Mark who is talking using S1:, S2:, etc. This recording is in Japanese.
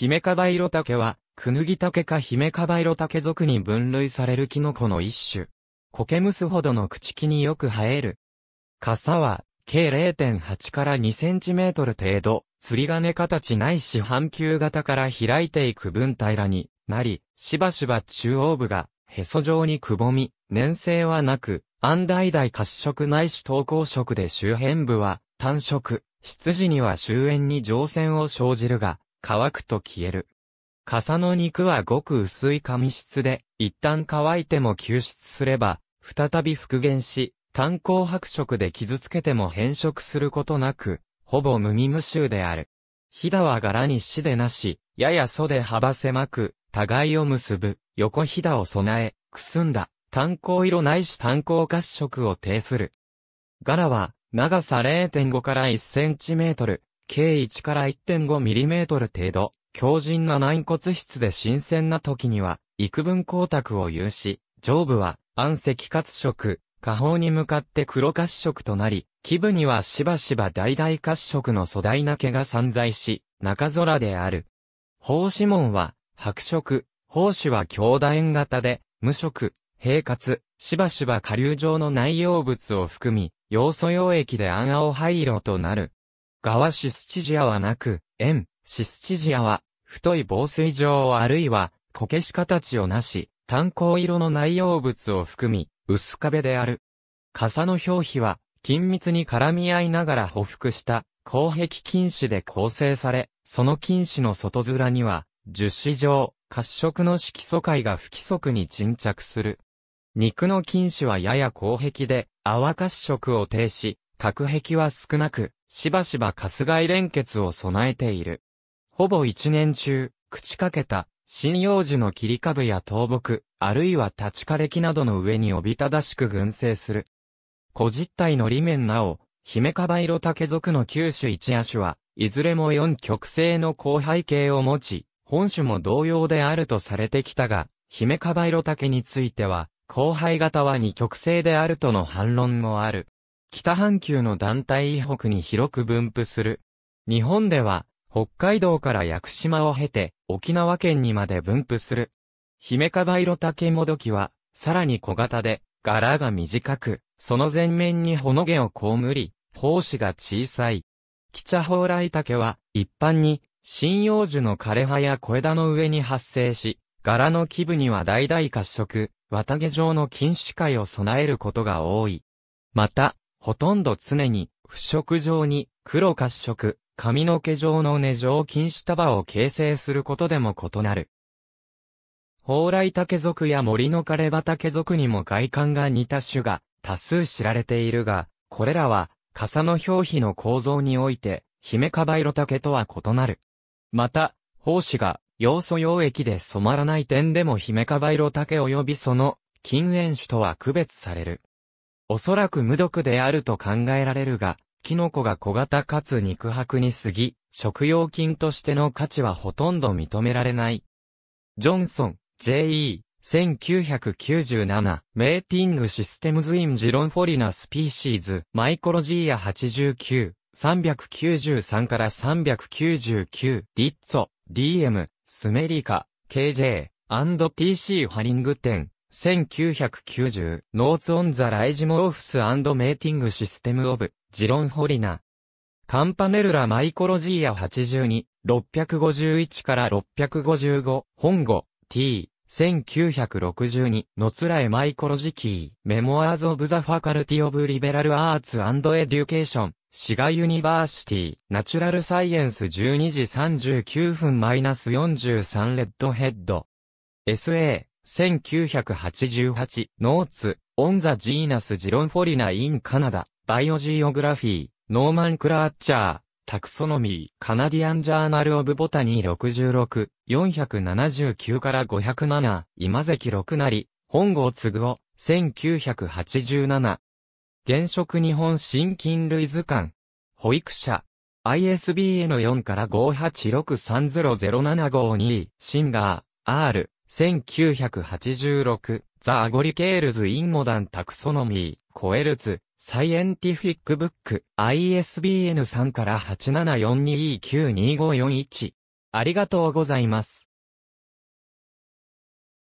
S1: ヒメカバイロタケは、クヌギタケかヒメカバイロタケ属に分類されるキノコの一種。コケムスほどの朽木によく生える。傘は、計0.8から2センチメートル程度、釣り金形ないし半球型から開いていく分平らになり、しばしば中央部が、へそ状にくぼみ、粘性はなく、安代代褐色ないし投稿色で周辺部は、単色、羊には終焉に乗船を生じるが、乾くと消える。傘の肉はごく薄い紙質で、一旦乾いても吸湿すれば、再び復元し、炭鉱白色で傷つけても変色することなく、ほぼ無味無臭である。ひだは柄に死でなし、やや袖で幅狭く、互いを結ぶ、横ひだを備え、くすんだ、炭鉱色ないし炭鉱褐色を呈する。柄は、長さ0.5から1センチメートル、計1から 1.5mm 程度、強靭な軟骨質で新鮮な時には、幾分光沢を有し、上部は暗赤褐色、下方に向かって黒褐色となり、基部にはしばしば大々褐色の粗大な毛が散在し、中空である。胞子紋は白色、胞子は強大円型で、無色、平滑、しばしば下流状の内容物を含み、要素溶液で暗青灰色となる。ガワシスチジアはなく、エン、シスチジアは、太い防水状あるいは、こけし形をなし、炭鉱色の内容物を含み、薄壁である。傘の表皮は、緊密に絡み合いながら補服した、鉱壁菌糸で構成され、その菌糸の外面には、樹脂状、褐色の色素界が不規則に沈着する。肉の菌糸はやや鉱壁で、泡褐色を呈し、隔壁は少なく、しばしばカス井連結を備えている。ほぼ一年中、朽ちかけた、針葉樹の切り株や倒木、あるいは立ち枯れ木などの上におびただしく群生する。古実体の裏面なお、姫カバ色竹属の九種一亜種は、いずれも四極性の後背形を持ち、本種も同様であるとされてきたが、姫カバ色竹については、後輩型は二極性であるとの反論もある。北半球の団体以北に広く分布する。日本では、北海道から屋久島を経て、沖縄県にまで分布する。ヒメカバイロタケモドキは、さらに小型で、柄が短く、その前面にほの毛をこむり、胞子が小さい。キチャホウライタケは、一般に、針葉樹の枯れ葉や小枝の上に発生し、柄の基部には代々褐色、綿毛状の菌糸塊を備えることが多い。また、ほとんど常に、不食状に、黒褐色、髪の毛状の根状菌子束を形成することでも異なる。蓬莱竹属や森の枯葉竹属にも外観が似た種が多数知られているが、これらは、傘の表皮の構造において、姫かば色竹とは異なる。また、胞子が、要素溶液で染まらない点でも姫かば色竹及びその、禁煙種とは区別される。おそらく無毒であると考えられるが、キノコが小型かつ肉薄に過ぎ、食用菌としての価値はほとんど認められない。ジョンソン、J.E. 1997メーティングシステムズインジロンフォリナスピーシーズマイコロジーア89 393から399リッツォ DM スメリカ KJ&TC ハリング店1990、ノーツ・オン・ザ・ライジモーフス・アンド・メイティング・システム・オブ、ジロン・ホリナ。カンパネルラ・マイコロジーア82、651から655、本語、t、1962、ノツラエ・マイコロジキー、メモアーズ・オブ・ザ・ファカルティ・オブ・リベラル・アーツ・エデュケーション、シガユニバーシティ、ナチュラル・サイエンス12時39分マイナス -43 レッドヘッド。SA 1988、ノーツ、オンザジーナスジロンフォリナインカナダ、バイオジオグラフィー、ノーマンクラーチャー、タクソノミー、カナディアンジャーナルオブボタニー66、479から507、今関六成、本郷継夫、1987。現職日本新菌類図鑑。保育者。ISBN4 から586300752、シンガー、R、1986、ザ・アゴリケールズ・インモダン・タクソノミー、コエルズ・サイエンティフィックブック、ISBN 3から8 7 4 2 e－ 9 2 5 4 1ありがとうございます。